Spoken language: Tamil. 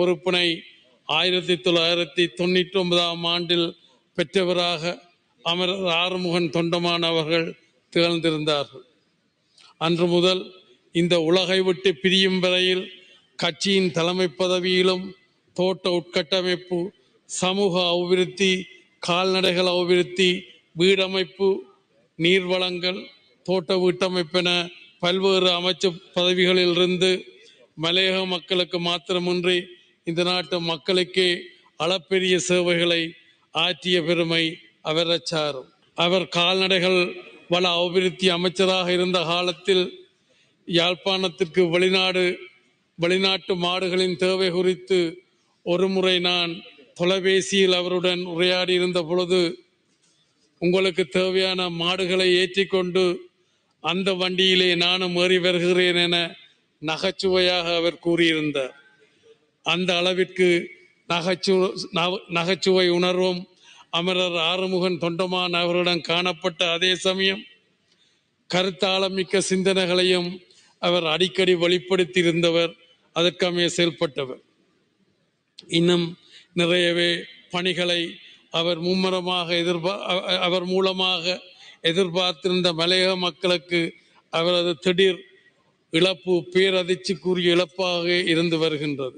பொறுப்பினை ஆயிரத்தி தொள்ளாயிரத்தி தொண்ணூற்றி ஒன்பதாம் ஆண்டில் பெற்றவராக அமரர் ஆறுமுகன் தொண்டமான் அவர்கள் திகழ்ந்திருந்தார்கள் அன்று முதல் இந்த உலகை விட்டு பிரியும் வரையில் கட்சியின் தலைமை பதவியிலும் தோட்ட உட்கட்டமைப்பு சமூக அபிவிருத்தி கால்நடைகள் அபிவிருத்தி வீடமைப்பு நீர்வளங்கள் தோட்ட வீட்டமைப்பு என பல்வேறு அமைச்சு பதவிகளில் இருந்து மலையக மக்களுக்கு மாத்திரமின்றி இந்த நாட்டு மக்களுக்கே அளப்பெரிய சேவைகளை ஆற்றிய பெருமை அவர் சாரும் அவர் கால்நடைகள் வள அபிவிருத்தி அமைச்சராக இருந்த காலத்தில் யாழ்ப்பாணத்திற்கு வெளிநாடு வெளிநாட்டு மாடுகளின் தேவை குறித்து ஒரு முறை நான் தொலைபேசியில் அவருடன் உரையாடி இருந்த பொழுது உங்களுக்கு தேவையான மாடுகளை ஏற்றிக்கொண்டு அந்த வண்டியிலே நானும் ஏறி வருகிறேன் என நகைச்சுவையாக அவர் கூறியிருந்தார் அந்த அளவிற்கு நகைச்சுவை நகைச்சுவை உணர்வும் அமரர் ஆறுமுகன் தொண்டமான் அவர்களிடம் காணப்பட்ட அதே சமயம் கருத்தாளமிக்க சிந்தனைகளையும் அவர் அடிக்கடி வெளிப்படுத்தி இருந்தவர் அதற்கமைய செயல்பட்டவர் இன்னும் நிறையவே பணிகளை அவர் மும்முரமாக எதிர்பார் அவர் மூலமாக எதிர்பார்த்திருந்த மலையக மக்களுக்கு அவரது திடீர் இழப்பு பேரதிர்ச்சிக்குரிய இழப்பாக இருந்து வருகின்றது